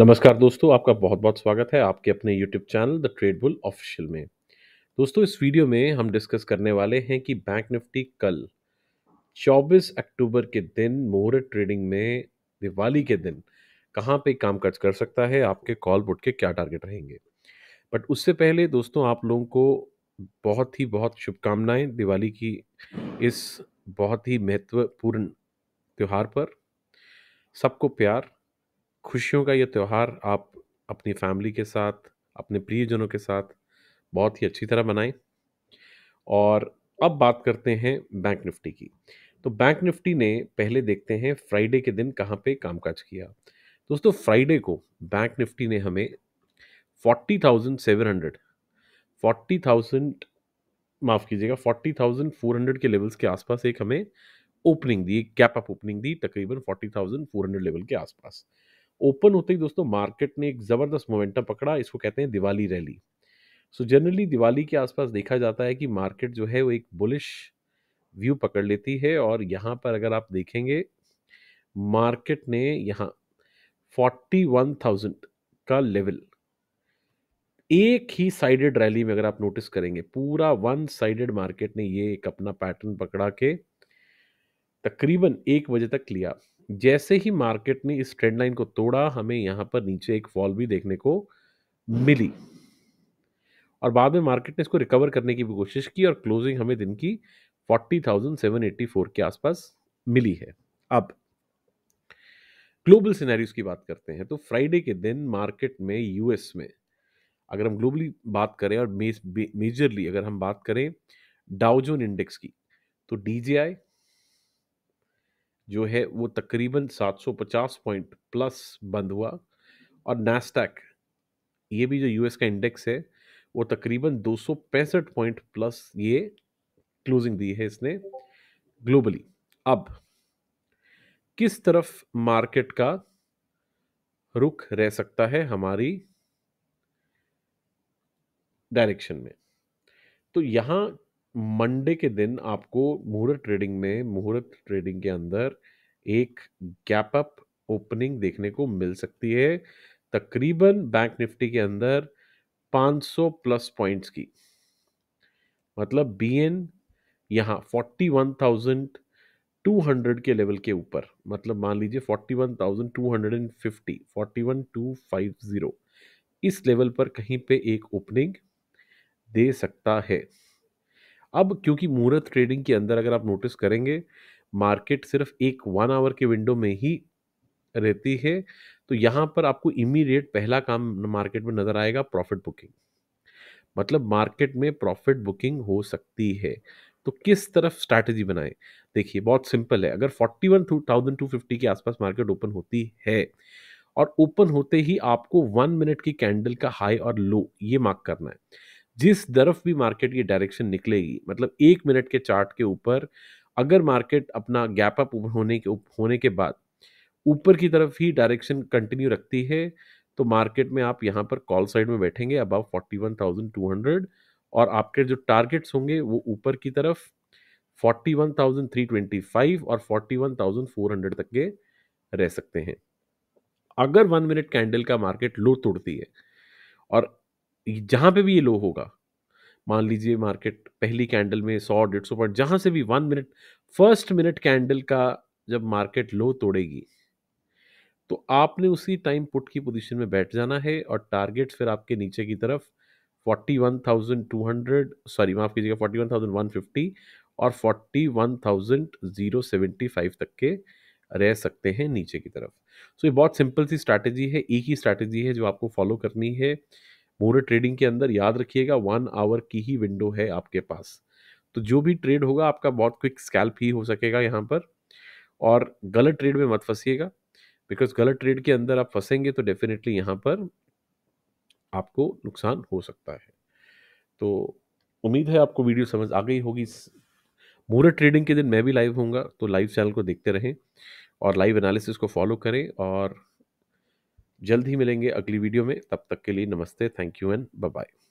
नमस्कार दोस्तों आपका बहुत बहुत स्वागत है आपके अपने YouTube channel the trade bull official में दोस्तों इस वीडियो में हम डिस्कस करने वाले हैं कि बैंक निफ्टी कल 24 अक्टूबर के दिन मुहूर्त ट्रेडिंग में दिवाली के दिन कहाँ पे काम काज कर सकता है आपके कॉल बुट के क्या टारगेट रहेंगे बट उससे पहले दोस्तों आप लोगों को बहुत ही बहुत शुभकामनाएं दिवाली की इस बहुत ही महत्वपूर्ण त्यौहार पर सबको प्यार खुशियों का ये त्यौहार आप अपनी फैमिली के साथ अपने प्रियजनों के साथ बहुत ही अच्छी तरह मनाएं और अब बात करते हैं बैंक निफ्टी की तो बैंक निफ्टी ने पहले देखते हैं फ्राइडे के दिन कहाँ पे कामकाज किया दोस्तों फ्राइडे को बैंक निफ्टी ने हमें 40,700 40,000 माफ़ कीजिएगा 40,400 के लेवल्स के आसपास एक हमें ओपनिंग दी कैप अप ओपनिंग दी तकरीबन 40,400 लेवल के आसपास ओपन होते ही दोस्तों मार्केट ने एक ज़बरदस्त मोमेंटम पकड़ा इसको कहते हैं Diwali rally so generally Diwali के आसपास देखा जाता है कि मार्केट जो है वो एक बुलिश व्यू पकड़ लेती है और यहाँ पर अगर आप देखेंगे मार्केट ने यहाँ फोर्टी वन थाउजेंड का लेवल एक ही साइडेड रैली में अगर आप नोटिस करेंगे पूरा वन साइडेड मार्केट ने ये एक अपना पैटर्न पकड़ा के तकरीबन एक बजे तक लिया जैसे ही मार्केट ने इस ट्रेंड लाइन को तोड़ा हमें यहां पर नीचे एक फॉल भी देखने को मिली और बाद में मार्केट ने इसको रिकवर करने की भी कोशिश की और क्लोजिंग हमें दिन की 40,784 के आसपास मिली है अब ग्लोबल सिनेरियोज की बात करते हैं तो फ्राइडे के दिन मार्केट में यूएस में अगर हम ग्लोबली बात करें और मेजरली अगर हम बात करें डाउजोन इंडेक्स की तो डीजीआई जो है वो तकरीबन 750 पॉइंट प्लस बंद हुआ और नैसटैक ये भी जो यूएस का इंडेक्स है वो तकरीबन दो पॉइंट प्लस ये क्लोजिंग दी है इसने ग्लोबली अब किस तरफ मार्केट का रुख रह सकता है हमारी डायरेक्शन में तो यहां मंडे के दिन आपको मुहूर्त ट्रेडिंग में मुहूर्त ट्रेडिंग के अंदर एक गैप अप ओपनिंग देखने को मिल सकती है तकरीबन बैंक निफ्टी के अंदर 500 प्लस पॉइंट्स की मतलब बी एन यहाँ forty one thousand two hundred के लेवल के ऊपर मतलब मान लीजिए forty one thousand two hundred and fifty forty one two five zero इस लेवल पर कहीं पे एक ओपनिंग दे सकता है अब क्योंकि मुहूर्त ट्रेडिंग के अंदर अगर आप नोटिस करेंगे मार्केट सिर्फ एक वन आवर के विंडो में ही रहती है तो यहाँ पर आपको इमीडिएट पहला काम मार्केट में नज़र आएगा प्रॉफिट बुकिंग मतलब मार्केट में प्रॉफिट बुकिंग हो सकती है तो किस तरफ स्ट्रैटेजी बनाएं देखिए बहुत सिंपल है अगर forty one thousand two fifty के आसपास मार्केट ओपन होती है और ओपन होते ही आपको वन मिनट की कैंडल का हाई और लो ये मार्क करना है जिस तरफ भी मार्केट की डायरेक्शन निकलेगी मतलब एक मिनट के चार्ट के ऊपर अगर मार्केट अपना गैप अप होने के होने के बाद ऊपर की तरफ ही डायरेक्शन कंटिन्यू रखती है तो मार्केट में आप यहाँ पर कॉल साइड में बैठेंगे टू हंड्रेड और आपके जो टारगेट्स होंगे वो ऊपर की तरफ फाइव और हंड्रेड तक के रह सकते हैं अगर वन मिनट कैंडल का मार्केट लो तोड़ती है और जहां पे भी ये लो होगा मान लीजिए मार्केट पहली कैंडल में सौ डेढ़ सौ पॉइंट जहां से भी one minute first minute candle का जब मार्केट लो तोड़ेगी तो आपने उसी टाइम पुट की पोजीशन में बैठ जाना है और टारगेट फिर आपके नीचे की तरफ 41,200 सॉरी माफ़ कीजिएगा 41,150 और 41,075 तक के रह सकते हैं नीचे की तरफ सो so, ये बहुत सिंपल सी स्ट्रैटेजी है एक ही स्ट्रैटेजी है जो आपको फॉलो करनी है पूरे ट्रेडिंग के अंदर याद रखिएगा वन आवर की ही विंडो है आपके पास तो जो भी ट्रेड होगा आपका बहुत क्विक स्कैल्प ही हो सकेगा यहाँ पर और गलत ट्रेड में मत फंसिएगा बिकॉज गलत ट्रेड के अंदर आप फंसेंगे तो डेफिनेटली यहाँ पर आपको नुकसान हो सकता है तो उम्मीद है आपको वीडियो समझ आ गई होगी मुहूर्त ट्रेडिंग के दिन मैं भी लाइव होऊंगा तो लाइव चैनल को देखते रहें और लाइव एनालिसिस को फॉलो करें और जल्द ही मिलेंगे अगली वीडियो में तब तक के लिए नमस्ते थैंक यू एंड बाय